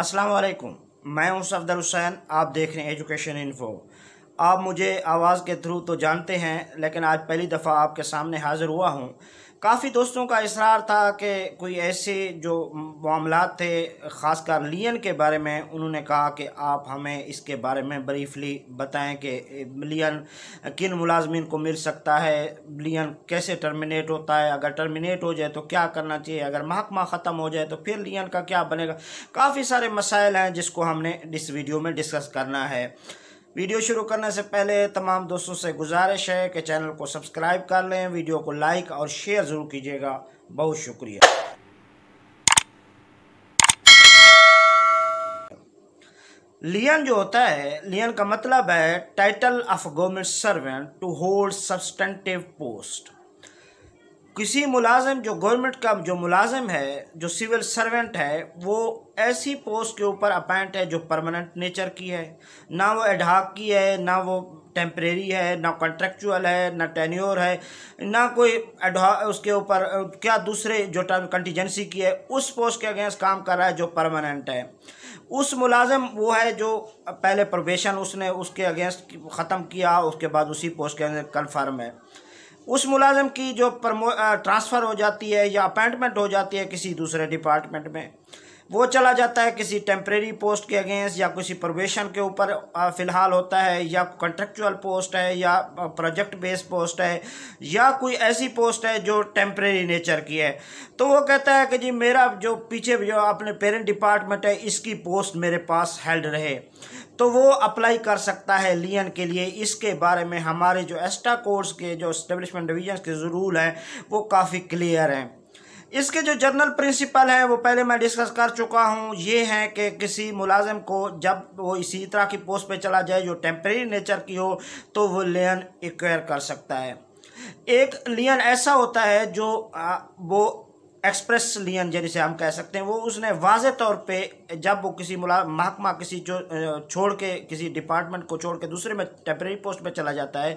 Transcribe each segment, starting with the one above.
अस्सलाम वालेकुम मैं हूं सफदर हुसैन आप देख रहे हैं एजुकेशन इन्फो आप मुझे आवाज़ के थ्रू तो जानते हैं लेकिन आज पहली दफ़ा आपके सामने हाज़िर हुआ हूं काफ़ी दोस्तों का इसरार था कि कोई ऐसे जो मामला थे ख़ासकर लियन के बारे में उन्होंने कहा कि आप हमें इसके बारे में ब्रीफली बताएं कि लियन किन मुलाजमिन को मिल सकता है लियन कैसे टर्मिनेट होता है अगर टर्मिनेट हो जाए तो क्या करना चाहिए अगर महकमा ख़त्म हो जाए तो फिर लियन का क्या बनेगा काफ़ी सारे मसाइल हैं जिसको हमने इस वीडियो में डिस्कस करना है वीडियो शुरू करने से पहले तमाम दोस्तों से गुजारिश है कि चैनल को सब्सक्राइब कर लें वीडियो को लाइक और शेयर ज़रूर कीजिएगा बहुत शुक्रिया लियन जो होता है लियन का मतलब है title of government servant to hold substantive post किसी मुलाजम जो गवर्नमेंट का जो मुलाजम है जो सिविल सर्वेंट है वो ऐसी पोस्ट के ऊपर अपॉइंट है जो परमानेंट नेचर की है ना वो एडहाक की है ना वो टेम्परेरी है ना कॉन्ट्रेक्चुअल है ना टेन्योर है ना कोई एडहा उसके ऊपर क्या दूसरे जो टर्म कंटीजेंसी की है उस पोस्ट के अगेंस्ट काम कर रहा है जो परमानेंट है उस मुलाजम वो है जो पहले प्रोबेशन उसने उसके अगेंस्ट ख़त्म किया उसके बाद उसी पोस्ट के अंदर कन्फर्म है उस मुलाजम की जो प्रमो ट्रांसफ़र हो जाती है या अपॉइंटमेंट हो जाती है किसी दूसरे डिपार्टमेंट में वो चला जाता है किसी टेम्प्रेरी पोस्ट के अगेंस्ट या किसी प्रोवेशन के ऊपर फ़िलहाल होता है या कंट्रेक्चुअल पोस्ट है या प्रोजेक्ट बेस्ड पोस्ट है या कोई ऐसी पोस्ट है जो टेम्प्रेरी नेचर की है तो वो कहता है कि जी मेरा जो पीछे जो अपने पेरेंट डिपार्टमेंट है इसकी पोस्ट मेरे पास हेल्ड रहे तो वो अप्लाई कर सकता है लियन के लिए इसके बारे में हमारे जो एस्टा कोर्स के जो स्टेब्लिशमेंट डिवीजन के रूल हैं वो काफ़ी क्लियर हैं इसके जो जनरल प्रिंसिपल हैं वो पहले मैं डिस्कस कर चुका हूँ ये हैं कि किसी मुलाजम को जब वो इसी तरह की पोस्ट पे चला जाए जो टेम्प्रेरी नेचर की हो तो वो लियन एक्वायर कर सकता है एक लियन ऐसा होता है जो आ, वो एक्सप्रेस लियन जिसे हम कह सकते हैं वो उसने वाज तौर पे जब वो किसी मुला महकमा किसी जो छोड़ के किसी डिपार्टमेंट को छोड़ के दूसरे में टेम्प्रेरी पोस्ट पे चला जाता है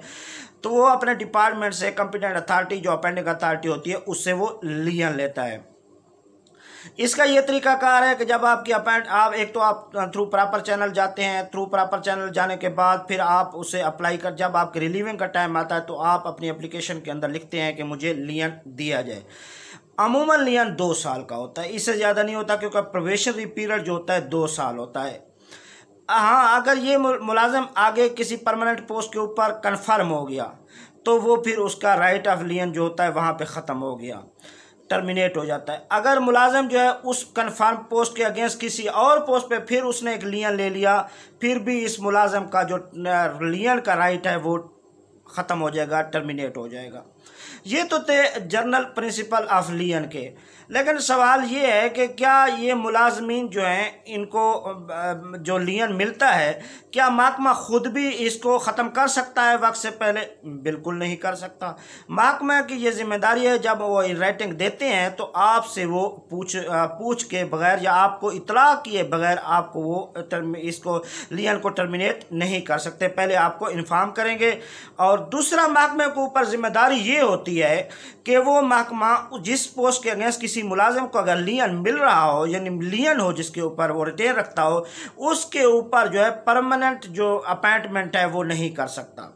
तो वो अपने डिपार्टमेंट से कंपिटेंट अथॉरिटी जो अपेंडिंग अथॉरिटी होती है उससे वो लियन लेता है इसका ये तरीका कार है कि जब आपकी अपॉइंट आप एक तो आप थ्रू प्रॉपर चैनल जाते हैं थ्रू प्रॉपर चैनल जाने के बाद फिर आप उसे अप्लाई कर जब आपके रिलीविंग का टाइम आता है तो आप अपनी एप्लीकेशन के अंदर लिखते हैं कि मुझे लियन दिया जाए अमूमन लियन दो साल का होता है इससे ज़्यादा नहीं होता क्योंकि प्रोवेशनरी पीरियड जो होता है दो साल होता है हाँ अगर ये मुलाजम आगे किसी परमानेंट पोस्ट के ऊपर कन्फर्म हो गया तो वो फिर उसका राइट ऑफ लियन जो होता है वहाँ पर ख़त्म हो गया टर्मिनेट हो जाता है अगर मुलाजम जो है उस कन्फर्म पोस्ट के अगेंस्ट किसी और पोस्ट पे फिर उसने एक लियन ले लिया फिर भी इस मुलाजम का जो लियन का राइट है वो ख़त्म हो जाएगा टर्मिनेट हो जाएगा ये तो थे जनरल प्रिंसिपल ऑफ लियन के लेकिन सवाल ये है कि क्या ये मुलाजमीन जो हैं इनको जो लियन मिलता है क्या महकमा ख़ुद भी इसको ख़त्म कर सकता है वक्त से पहले बिल्कुल नहीं कर सकता महकमा की ये जिम्मेदारी है जब वो राइटिंग देते हैं तो आपसे वो पूछ पूछ के बगैर या आपको इतला किए बगैर आपको वो इसको लियन को टर्मिनेट नहीं कर सकते पहले आपको इन्फॉर्म करेंगे और और दूसरा महकमे के ऊपर जिम्मेदारी ये होती है कि वो महकमा जिस पोस्ट के अगेंस्ट किसी मुलाजम को अगर लियन मिल रहा हो यानी लियन हो जिसके ऊपर वो रिटेन रखता हो उसके ऊपर जो है परमानेंट जो अपॉइंटमेंट है वो नहीं कर सकता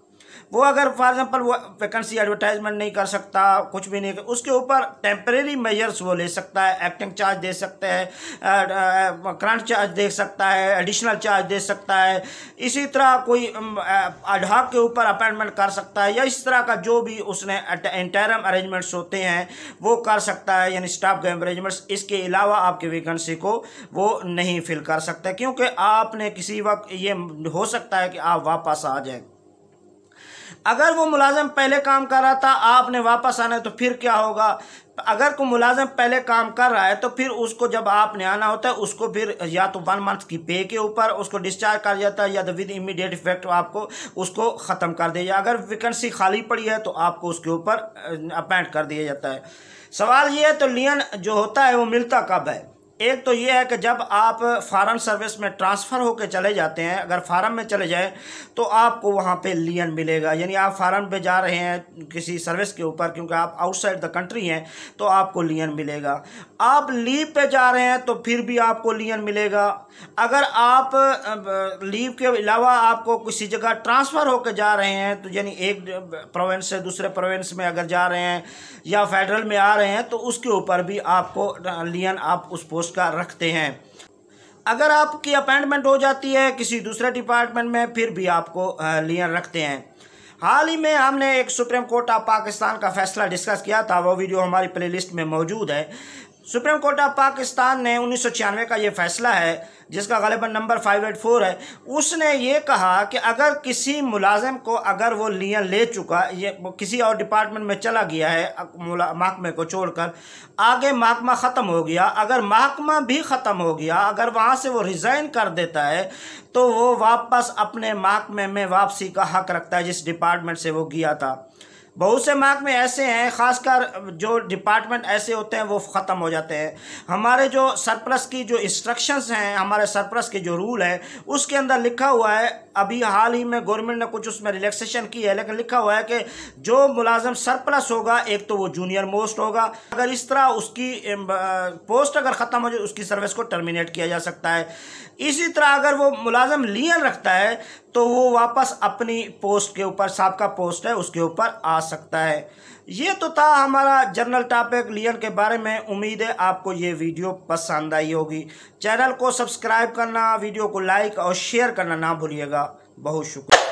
वो अगर फॉर एग्जांपल वो वैकेंसी एडवर्टाइजमेंट नहीं कर सकता कुछ भी नहीं कर तो उसके ऊपर टेम्परेरी मेजर्स वो ले सकता है एक्टिंग चार्ज दे सकते हैं करंट चार्ज दे सकता है एडिशनल चार्ज दे सकता है इसी तरह कोई अडहॉक के ऊपर अपॉइंटमेंट कर सकता है या इस तरह का जो भी उसने इंटरम अरेंजमेंट्स होते हैं वो कर सकता है यानी स्टाफ गेम अरेंजमेंट्स इसके अलावा आपकी वैकेंसी को वो नहीं फिल कर सकते क्योंकि आपने किसी वक्त ये हो सकता है कि आप वापस आ जाएं अगर वो मुलाजम पहले काम कर रहा था आपने वापस आना है तो फिर क्या होगा अगर कोई मुलाजम पहले काम कर रहा है तो फिर उसको जब आपने आना होता है उसको फिर या तो वन मंथ की पे के ऊपर उसको डिस्चार्ज कर जाता है या तो विद इमीडिएट इफेक्ट आपको उसको ख़त्म कर दिया जाए अगर वैकेंसी खाली पड़ी है तो आपको उसके ऊपर अपॉइंट कर दिया जाता है सवाल ये है तो लियन जो होता है वो मिलता कब है एक तो ये है कि जब आप फॉरेन सर्विस में ट्रांसफ़र होकर चले जाते हैं अगर फॉरन में चले जाएं तो आपको वहाँ पे लियन मिलेगा यानी आप फॉरन पे जा रहे हैं किसी सर्विस के ऊपर क्योंकि आप आउटसाइड द कंट्री हैं तो आपको लियन मिलेगा आप लीव पे जा रहे हैं तो फिर भी आपको लियन मिलेगा अगर आप लीव के अलावा आपको किसी जगह ट्रांसफ़र होकर जा रहे हैं तो यानी एक प्रोवेंस से दूसरे प्रोवेंस में अगर जा रहे हैं या फेडरल में आ रहे हैं तो उसके ऊपर भी आपको लियन आप उस पोस्ट उसका रखते हैं अगर आपकी अपॉइंटमेंट हो जाती है किसी दूसरे डिपार्टमेंट में फिर भी आपको लियर रखते हैं हाल ही में हमने एक सुप्रीम कोर्ट ऑफ पाकिस्तान का फैसला डिस्कस किया था वो वीडियो हमारी प्लेलिस्ट में मौजूद है सुप्रीम कोर्ट ऑफ पाकिस्तान ने उन्नीस का ये फैसला है जिसका गलबन नंबर फाइव एट फोर है उसने ये कहा कि अगर किसी मुलाजिम को अगर वो लिया ले चुका ये किसी और डिपार्टमेंट में चला गया है महकमे को छोड़कर आगे महकमा ख़त्म हो गया अगर महकमा भी ख़त्म हो गया अगर वहाँ से वो रिज़ाइन कर देता है तो वो वापस अपने महकमे में वापसी का हक रखता है जिस डिपार्ट डिपार्टमेंट से वो किया था बहुत से मार्क में ऐसे हैं ख़ासकर जो डिपार्टमेंट ऐसे होते हैं वो ख़त्म हो जाते हैं हमारे जो सरप्लस की जो इंस्ट्रक्शंस हैं हमारे सरप्लस के जो रूल है उसके अंदर लिखा हुआ है अभी हाल ही में गवर्नमेंट ने कुछ उसमें रिलैक्सेशन की है लेकिन लिखा हुआ है कि जो मुलाजम सरप्लस होगा एक तो वो जूनियर मोस्ट होगा अगर इस तरह उसकी पोस्ट अगर ख़त्म हो जाए उसकी सर्विस को टर्मिनेट किया जा सकता है इसी तरह अगर वो मुलाजम लियन रखता है तो वो वापस अपनी पोस्ट के ऊपर सबका पोस्ट है उसके ऊपर आ सकता है ये तो था हमारा जनरल टॉपिक लियन के बारे में उम्मीद है आपको ये वीडियो पसंद आई होगी चैनल को सब्सक्राइब करना वीडियो को लाइक और शेयर करना ना भूलिएगा बहुत शुक्रिया